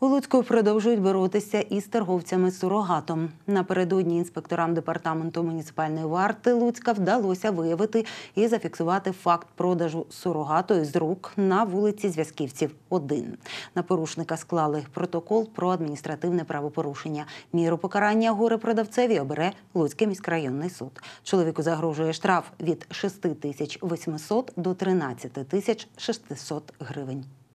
У Луцьку продовжують боротися із торговцями сурогатом. Напередодні інспекторам департаменту муніципальної варти Луцька вдалося виявити і зафіксувати факт продажу сурогату з рук на вулиці Зв'язківців. 1. на порушника склали протокол про адміністративне правопорушення. Міру покарання горе продавцеві обере Луцький міськрайонний суд. Чоловіку загрожує штраф від 6800 до 13600 тисяч 600 гривень.